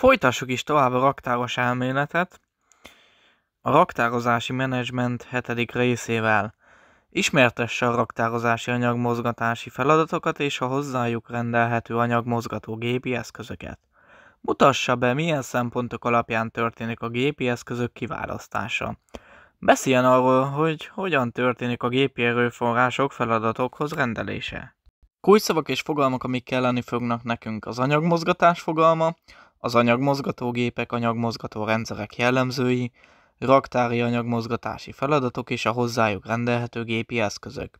Folytassuk is tovább a raktáros elméletet, a raktározási menedzsment hetedik részével. Ismertesse a raktározási anyagmozgatási feladatokat és a hozzájuk rendelhető anyagmozgató gépi eszközöket. Mutassa be, milyen szempontok alapján történik a gépi eszközök kiválasztása. Beszéljen arról, hogy hogyan történik a gépi erőforrások feladatokhoz rendelése. Kulcsszavak és fogalmak, amik kelleni fognak nekünk az anyagmozgatás fogalma, az anyagmozgatógépek, anyagmozgató rendszerek jellemzői, raktári anyagmozgatási feladatok és a hozzájuk rendelhető gépi eszközök.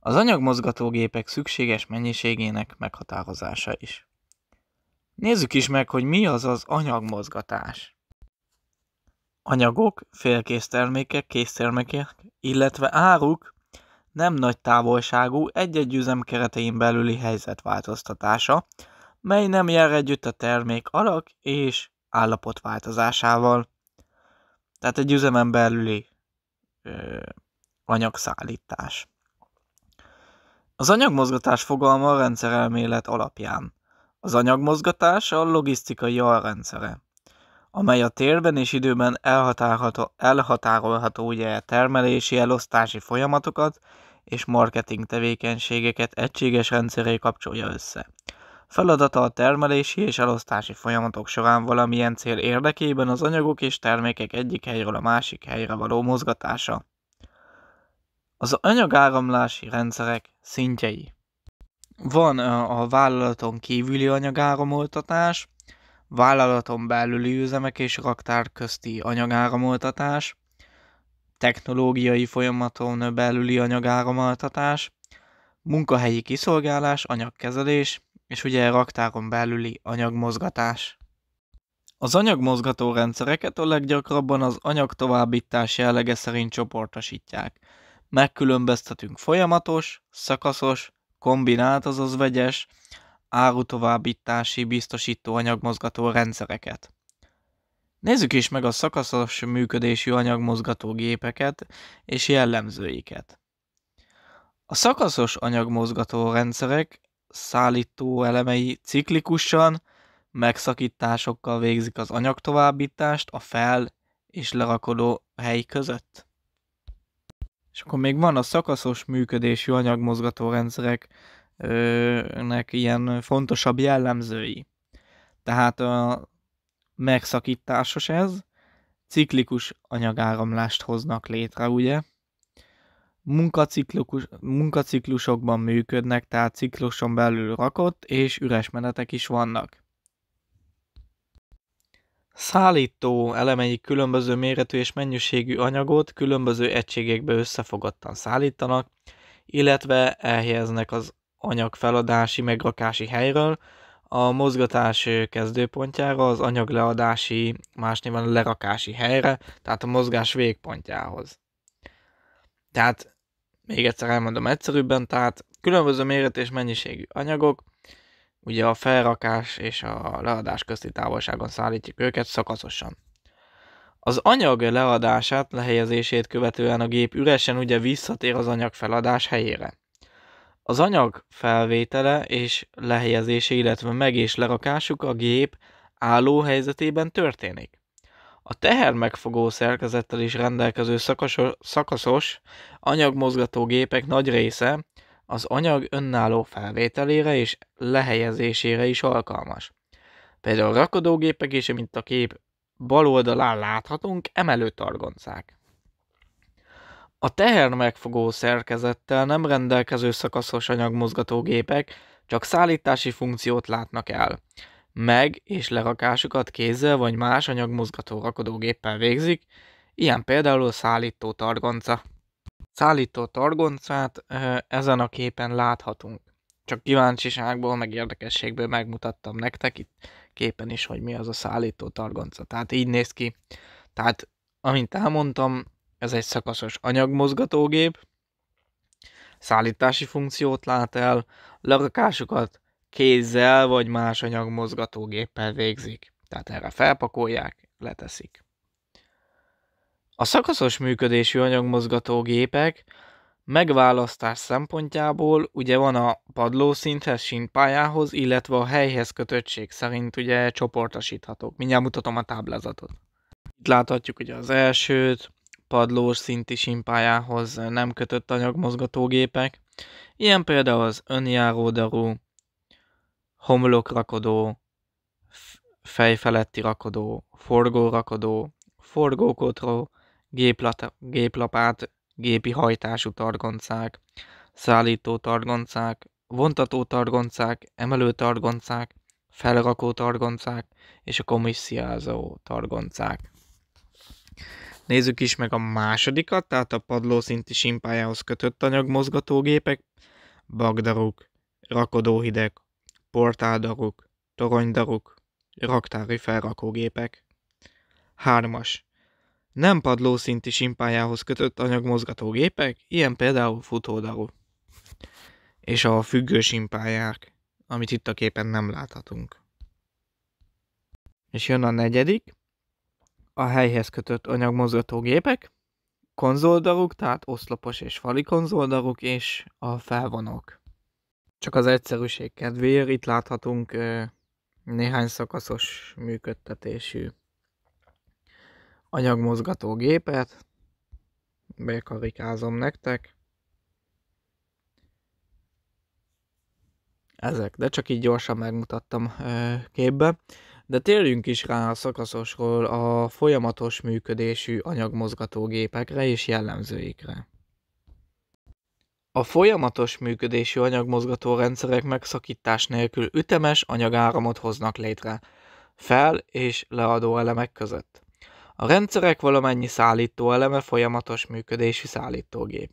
Az anyagmozgatógépek szükséges mennyiségének meghatározása is. Nézzük is meg, hogy mi az az anyagmozgatás. Anyagok, félkész termékek, késztermékek, illetve áruk nem nagy távolságú egy-egy üzem keretein belüli helyzet változtatása, mely nem jár együtt a termék alak és állapot változásával. Tehát egy üzemen belüli ö, anyagszállítás. Az anyagmozgatás fogalma a rendszerelmélet alapján. Az anyagmozgatás a logisztikai alrendszere, amely a térben és időben elhatárolható, elhatárolható ugye termelési, elosztási folyamatokat és marketing tevékenységeket egységes rendszeré kapcsolja össze. Feladata a termelési és elosztási folyamatok során valamilyen cél érdekében az anyagok és termékek egyik helyről a másik helyre való mozgatása. Az anyagáramlási rendszerek szintjei. Van a vállalaton kívüli anyagáramoltatás, vállalaton belüli üzemek és raktár közti anyagáramoltatás, technológiai folyamaton belüli anyagáramoltatás, munkahelyi kiszolgálás, anyagkezelés, és ugye a raktáron belüli anyagmozgatás. Az anyagmozgató rendszereket a leggyakrabban az anyagtovábbítás jellege szerint csoportosítják. Megkülönböztetünk folyamatos, szakaszos, kombinált, azaz vegyes, árutovábbítási biztosító anyagmozgató rendszereket. Nézzük is meg a szakaszos működésű anyagmozgató gépeket és jellemzőiket. A szakaszos anyagmozgató rendszerek szállító elemei ciklikusan, megszakításokkal végzik az anyagtovábbítást a fel és lerakodó hely között. És akkor még van a szakaszos működésű anyagmozgatórendszereknek ilyen fontosabb jellemzői. Tehát a megszakításos ez, ciklikus anyagáramlást hoznak létre, ugye? munkaciklusokban működnek, tehát cikluson belül rakott és üres menetek is vannak. Szállító elemei különböző méretű és mennyiségű anyagot különböző egységekbe összefogottan szállítanak, illetve elhelyeznek az anyag feladási megrakási helyről, a mozgatás kezdőpontjára, az anyag leadási, más néven lerakási helyre, tehát a mozgás végpontjához. Tehát még egyszer elmondom egyszerűbben, tehát különböző méret és mennyiségű anyagok, ugye a felrakás és a leadás közti távolságon szállítjuk őket szakaszosan. Az anyag leadását, lehelyezését követően a gép üresen ugye visszatér az anyag feladás helyére. Az anyag felvétele és lehelyezése, illetve meg és lerakásuk a gép álló helyzetében történik. A teher megfogó szerkezettel is rendelkező szakaszos anyagmozgató gépek nagy része az anyag önálló felvételére és lehelyezésére is alkalmas. Például a rakodógépek is, mint a kép bal oldalán láthatunk, emelő targoncák. A teher megfogó szerkezettel nem rendelkező szakaszos anyagmozgatógépek csak szállítási funkciót látnak el meg és lerakásukat kézzel vagy más anyagmozgató rakodógéppel végzik, ilyen például a szállító targonca. Szállító targoncát ezen a képen láthatunk. Csak kíváncsiságból, meg érdekességből megmutattam nektek itt képen is, hogy mi az a szállító targonca. Tehát így néz ki. Tehát, amint elmondtam, ez egy szakaszos anyagmozgatógép, szállítási funkciót lát el, lerakásukat kézzel vagy más anyag mozgatógéppel végzik. Tehát erre felpakolják, leteszik. A szakaszos működésű anyagmozgatógépek megválasztás szempontjából ugye van a padlószinthez, sínpályához, illetve a helyhez kötöttség szerint ugye csoportosíthatók. Mindjárt mutatom a táblázatot. Itt láthatjuk ugye az elsőt, padlós szinti sínpályához nem kötött anyagmozgatógépek, ilyen például az önjáró darú, homlok rakodó, fej feletti rakodó, forgó rakodó, forgókotró, géplata, géplapát, gépi hajtású targoncák, szállító targoncák, vontató targoncák, emelő targoncák, felrakó targoncák és a komissziázó targoncák. Nézzük is meg a másodikat, tehát a padlószinti simpájához kötött anyag mozgatógépek, bagdaruk, rakodóhideg, portáldaruk, toronydaruk, raktári felrakógépek. 3 Nem padlószinti simpájához kötött anyagmozgatógépek, ilyen például futódaru. És a függő simpályák, amit itt a képen nem láthatunk. És jön a negyedik, a helyhez kötött anyagmozgatógépek, konzoldaruk, tehát oszlopos és fali konzoldaruk, és a felvonók. Csak az egyszerűség kedvéért itt láthatunk néhány szakaszos működtetésű anyagmozgató gépet. Bekarikázom nektek. Ezek, de csak így gyorsan megmutattam képbe. De térjünk is rá a szakaszosról a folyamatos működésű anyagmozgatógépekre és jellemzőikre. A folyamatos működésű anyagmozgató rendszerek megszakítás nélkül ütemes anyagáramot hoznak létre, fel- és leadó elemek között. A rendszerek valamennyi szállító eleme folyamatos működési szállítógép.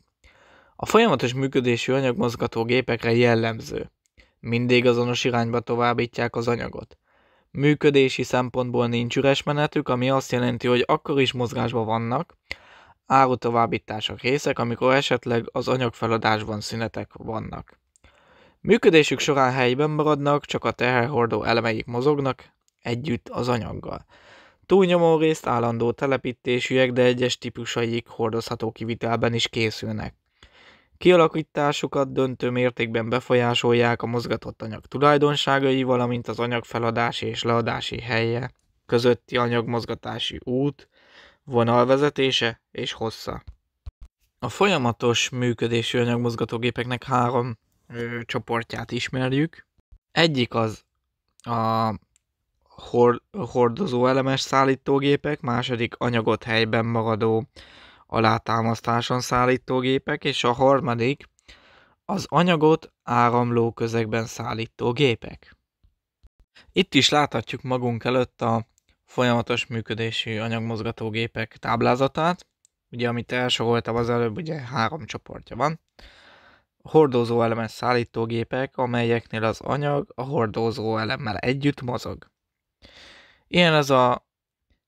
A folyamatos működésű anyagmozgató gépekre jellemző. Mindig azonos irányba továbbítják az anyagot. Működési szempontból nincs üres menetük, ami azt jelenti, hogy akkor is mozgásban vannak, árutovábbítások részek, amikor esetleg az anyagfeladásban szünetek vannak. Működésük során helyben maradnak, csak a teherhordó elemeik mozognak együtt az anyaggal. Túlnyomó részt állandó telepítésűek, de egyes típusaik hordozható kivitelben is készülnek. Kialakításukat döntő mértékben befolyásolják a mozgatott anyag tulajdonságai, valamint az anyag feladási és leadási helye, közötti anyagmozgatási út, vonalvezetése és hossza. A folyamatos működésű anyagmozgatógépeknek három ö, csoportját ismerjük. Egyik az a hor- hordozó elemes szállítógépek, második anyagot helyben magadó alátámasztáson szállítógépek, és a harmadik az anyagot áramló közegben szállító gépek. Itt is láthatjuk magunk előtt a folyamatos működésű anyagmozgatógépek táblázatát. Ugye, amit elsoroltam az előbb, ugye három csoportja van. A elemes szállítógépek, amelyeknél az anyag a hordózó elemmel együtt mozog. Ilyen ez a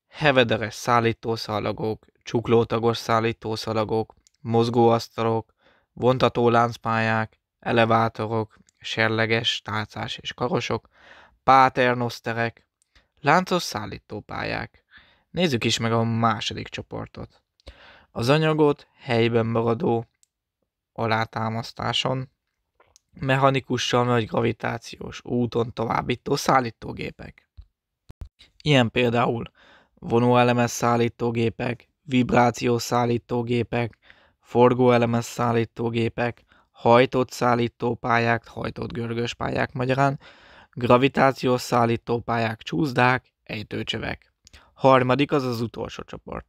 hevederes szállítószalagok, csuklótagos szállítószalagok, mozgóasztalok, vontató láncpályák, elevátorok, serleges tárcás és karosok, páternoszterek, Láncos szállítópályák. Nézzük is meg a második csoportot. Az anyagot helyben magadó alátámasztáson, mechanikussal nagy gravitációs úton továbbító szállítógépek. Ilyen például vonóelemes szállítógépek, vibrációs szállítógépek, forgóelemes szállítógépek, hajtott szállítópályák, hajtott görgős pályák magyarán, gravitációs szállító pályák, csúszdák, ejtőcsövek. Harmadik az az utolsó csoport.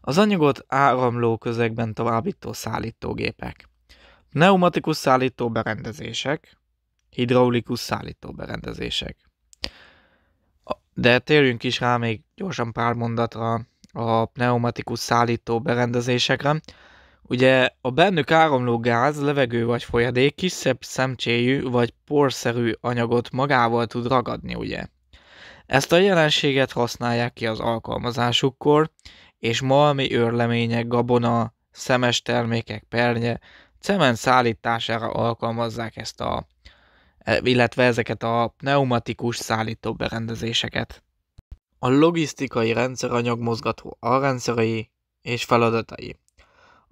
Az anyagot áramló közegben továbbító szállítógépek. Pneumatikus szállító berendezések, hidraulikus szállító berendezések. De térjünk is rá még gyorsan pár mondatra a pneumatikus szállító berendezésekre. Ugye a bennük áramló gáz, levegő vagy folyadék kisebb szemcséjű vagy porszerű anyagot magával tud ragadni, ugye? Ezt a jelenséget használják ki az alkalmazásukkor, és malmi őrlemények, gabona, szemes termékek, pernye, cement szállítására alkalmazzák ezt a, e, illetve ezeket a pneumatikus szállító berendezéseket. A logisztikai rendszeranyag mozgató alrendszerei és feladatai.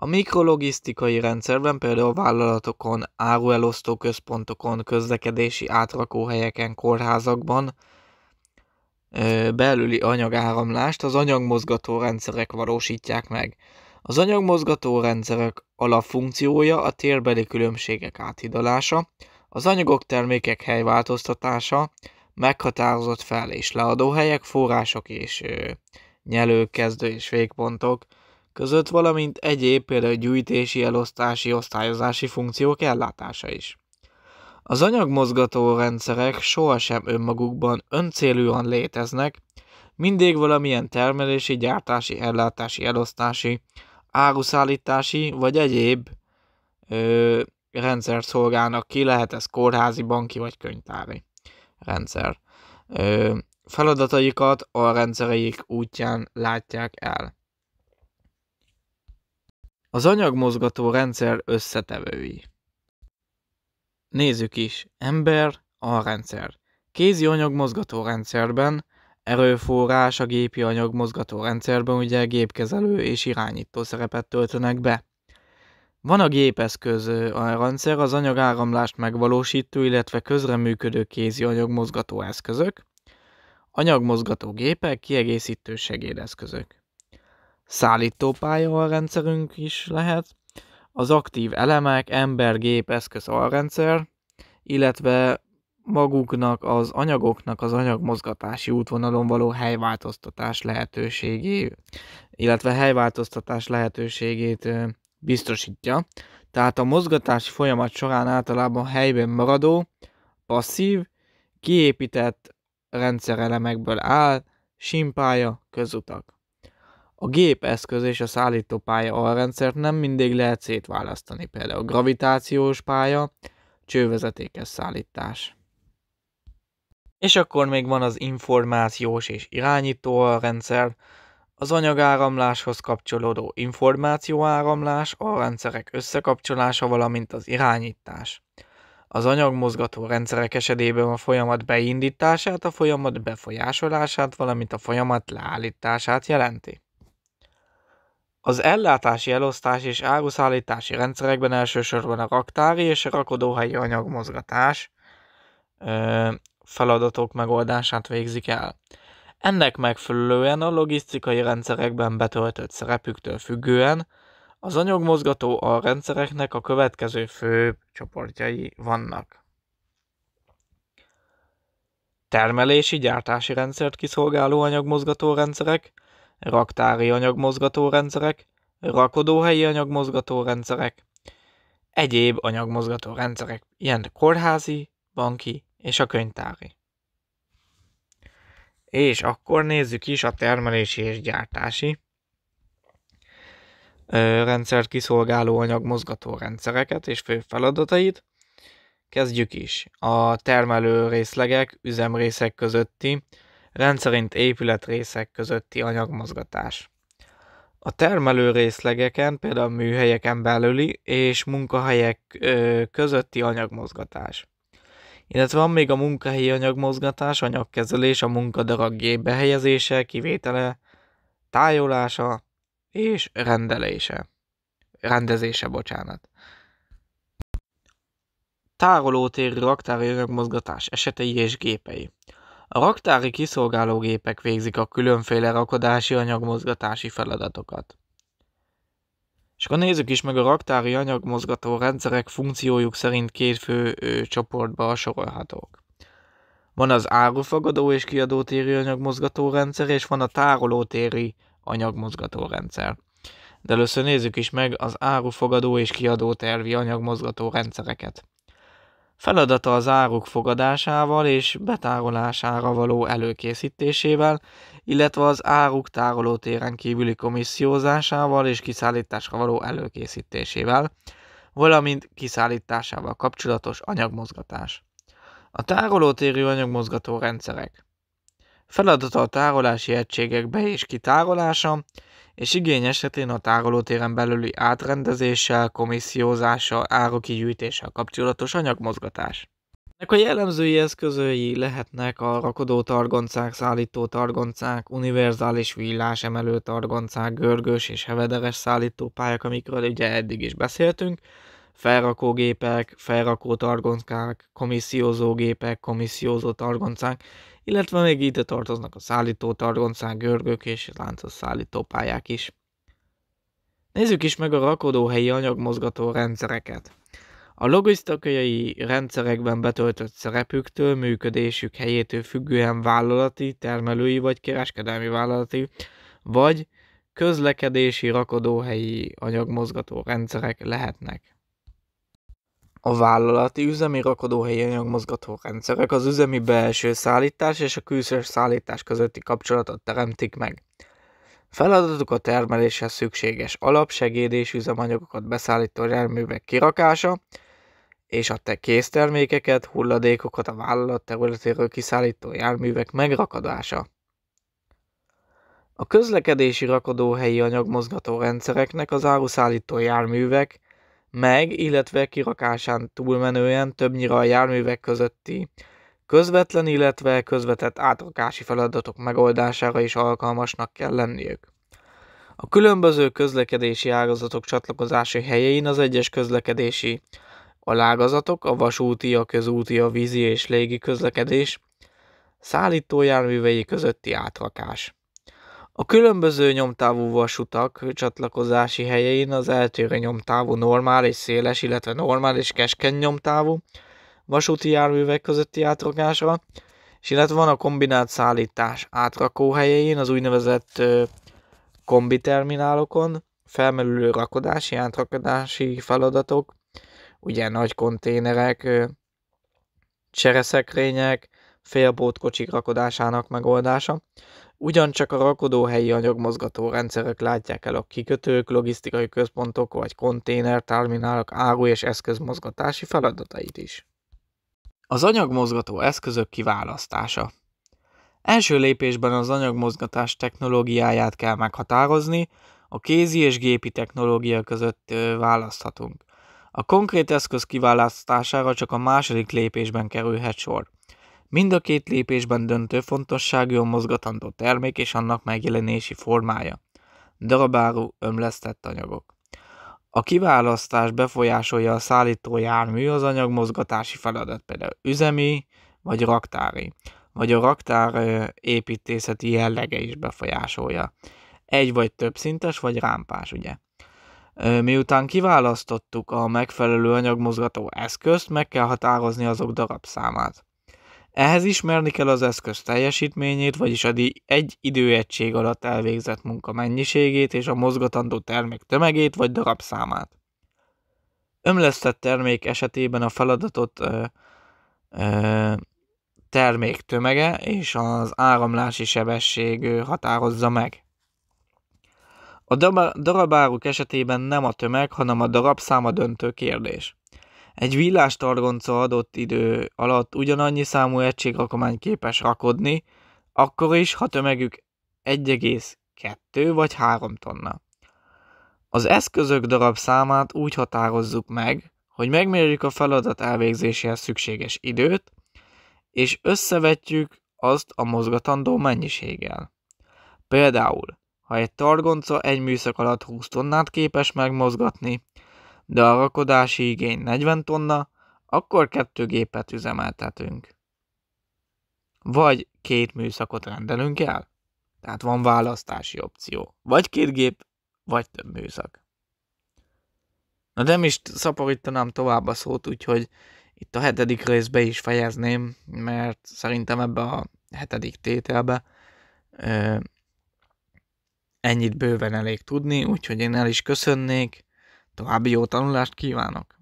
A mikrologisztikai rendszerben például vállalatokon, áruelosztó központokon, közlekedési átrakóhelyeken, kórházakban belüli anyagáramlást az anyagmozgató rendszerek valósítják meg. Az anyagmozgató rendszerek alapfunkciója a térbeli különbségek áthidalása, az anyagok termékek helyváltoztatása, meghatározott fel- és leadóhelyek, források és ö, nyelők, kezdő és végpontok, között, valamint egyéb például gyűjtési, elosztási, osztályozási funkciók ellátása is. Az anyagmozgató rendszerek sohasem önmagukban öncélúan léteznek, mindig valamilyen termelési, gyártási, ellátási, elosztási, áruszállítási vagy egyéb ö, rendszert szolgálnak ki, lehet ez kórházi, banki vagy könyvtári rendszer. Ö, feladataikat a rendszereik útján látják el. Az anyagmozgató rendszer összetevői. Nézzük is. Ember, a rendszer, Kézi anyagmozgató rendszerben, erőforrás a gépi anyagmozgató rendszerben ugye gépkezelő és irányító szerepet töltenek be. Van a gépeszköz a rendszer, az anyagáramlást megvalósító, illetve közreműködő kézi anyagmozgató eszközök, anyagmozgató gépek, kiegészítő segédeszközök szállítópálya alrendszerünk is lehet, az aktív elemek, ember, gép, eszköz alrendszer, illetve maguknak az anyagoknak az anyagmozgatási útvonalon való helyváltoztatás lehetőségé, illetve helyváltoztatás lehetőségét biztosítja. Tehát a mozgatási folyamat során általában helyben maradó, passzív, kiépített rendszerelemekből áll, simpálya, közutak a eszköz és a pálya alrendszert nem mindig lehet szétválasztani, például a gravitációs pálya, csővezetékes szállítás. És akkor még van az információs és irányító alrendszer, az anyagáramláshoz kapcsolódó információáramlás, a rendszerek összekapcsolása, valamint az irányítás. Az anyagmozgató rendszerek esetében a folyamat beindítását, a folyamat befolyásolását, valamint a folyamat leállítását jelenti. Az ellátási, elosztás és áruszállítási rendszerekben elsősorban a raktári és a rakodóhelyi anyagmozgatás feladatok megoldását végzik el. Ennek megfelelően a logisztikai rendszerekben betöltött szerepüktől függően az anyagmozgató a rendszereknek a következő fő csoportjai vannak. Termelési, gyártási rendszert kiszolgáló anyagmozgató rendszerek – raktári anyagmozgatórendszerek, rakodóhelyi anyagmozgatórendszerek, egyéb anyagmozgatórendszerek, ilyen kórházi, banki és a könyvtári. És akkor nézzük is a termelési és gyártási rendszert kiszolgáló anyagmozgatórendszereket és fő feladatait. Kezdjük is. A termelő részlegek, üzemrészek közötti rendszerint épületrészek közötti anyagmozgatás. A termelő részlegeken, például műhelyeken belüli és munkahelyek közötti anyagmozgatás. Illetve van még a munkahelyi anyagmozgatás, anyagkezelés, a munkadarag gépbe helyezése, kivétele, tájolása és rendelése. Rendezése, bocsánat. Tárolótéri raktári anyagmozgatás esetei és gépei. A raktári kiszolgálógépek végzik a különféle rakodási anyagmozgatási feladatokat. És akkor nézzük is meg a raktári anyagmozgató rendszerek funkciójuk szerint két fő ő, csoportba sorolhatók. Van az árufogadó és kiadótéri anyagmozgató rendszer, és van a tárolótéri anyagmozgató rendszer. De először nézzük is meg az árufogadó és kiadótervi anyagmozgató rendszereket. Feladata az áruk fogadásával és betárolására való előkészítésével, illetve az áruk tárolótéren kívüli komissziózásával és kiszállításra való előkészítésével, valamint kiszállításával kapcsolatos anyagmozgatás. A tárolótérű anyagmozgató rendszerek Feladata a tárolási egységek be- és kitárolása, és igény esetén a tárolótéren belüli átrendezéssel, komissziózással, árukigyűjtéssel kapcsolatos anyagmozgatás. Ennek a jellemzői eszközői lehetnek a rakodó targoncák, szállító targoncák, univerzális villás emelő targoncák, görgős és hevederes szállítópályák, amikről ugye eddig is beszéltünk, felrakógépek, felrakó targoncák, gépek, komissziózó targoncák, illetve még ide tartoznak a szállító targoncák, görgök és láncos szállítópályák is. Nézzük is meg a rakodóhelyi anyagmozgató rendszereket. A logisztikai rendszerekben betöltött szerepüktől, működésük helyétől függően vállalati, termelői vagy kereskedelmi vállalati, vagy közlekedési rakodóhelyi anyagmozgató rendszerek lehetnek a vállalati üzemi rakodóhelyi anyagmozgató rendszerek az üzemi belső szállítás és a külső szállítás közötti kapcsolatot teremtik meg. Feladatuk a termeléshez szükséges alapsegéd és üzemanyagokat beszállító járművek kirakása, és a te késztermékeket, hulladékokat a vállalat területéről kiszállító járművek megrakadása. A közlekedési rakodóhelyi anyagmozgató rendszereknek az áruszállító járművek, meg, illetve kirakásán túlmenően többnyire a járművek közötti közvetlen, illetve közvetett átrakási feladatok megoldására is alkalmasnak kell lenniük. A különböző közlekedési ágazatok csatlakozási helyein az egyes közlekedési alágazatok, a vasúti, a közúti, a vízi és légi közlekedés, járművei közötti átrakás. A különböző nyomtávú vasutak csatlakozási helyein az eltérő nyomtávú normál és széles, illetve normál és keskeny nyomtávú vasúti járművek közötti átrakásra, és illetve van a kombinált szállítás átrakó helyein, az úgynevezett kombiterminálokon, felmerülő rakodási, átrakodási feladatok, ugye nagy konténerek, csereszekrények, félbótkocsik rakodásának megoldása, ugyancsak a rakodóhelyi anyagmozgató rendszerek látják el a kikötők, logisztikai központok vagy konténer terminálok áru és eszközmozgatási feladatait is. Az anyagmozgató eszközök kiválasztása Első lépésben az anyagmozgatás technológiáját kell meghatározni, a kézi és gépi technológia között választhatunk. A konkrét eszköz kiválasztására csak a második lépésben kerülhet sor. Mind a két lépésben döntő fontosságú a mozgatandó termék és annak megjelenési formája. Darabáru ömlesztett anyagok. A kiválasztás befolyásolja a szállító jármű az anyag mozgatási feladat, például üzemi vagy raktári, vagy a raktár építészeti jellege is befolyásolja. Egy vagy több szintes, vagy rámpás, ugye? Miután kiválasztottuk a megfelelő anyagmozgató eszközt, meg kell határozni azok darabszámát. Ehhez ismerni kell az eszköz teljesítményét, vagyis a egy időegység alatt elvégzett munka mennyiségét és a mozgatandó termék tömegét vagy darabszámát. Ömlesztett termék esetében a feladatot ö, ö, termék tömege és az áramlási sebesség határozza meg. A darabáruk esetében nem a tömeg, hanem a darabszáma döntő kérdés. Egy villástargonca adott idő alatt ugyanannyi számú egységrakomány képes rakodni, akkor is, ha tömegük 1,2 vagy 3 tonna. Az eszközök darab számát úgy határozzuk meg, hogy megmérjük a feladat elvégzéséhez szükséges időt, és összevetjük azt a mozgatandó mennyiséggel. Például, ha egy targonca egy műszak alatt 20 tonnát képes megmozgatni, de a rakodási igény 40 tonna, akkor kettő gépet üzemeltetünk. Vagy két műszakot rendelünk el, tehát van választási opció. Vagy két gép, vagy több műszak. Na nem is szaporítanám tovább a szót, úgyhogy itt a hetedik részbe is fejezném, mert szerintem ebbe a hetedik tételbe ö, ennyit bőven elég tudni, úgyhogy én el is köszönnék. További jó tanulást kívánok!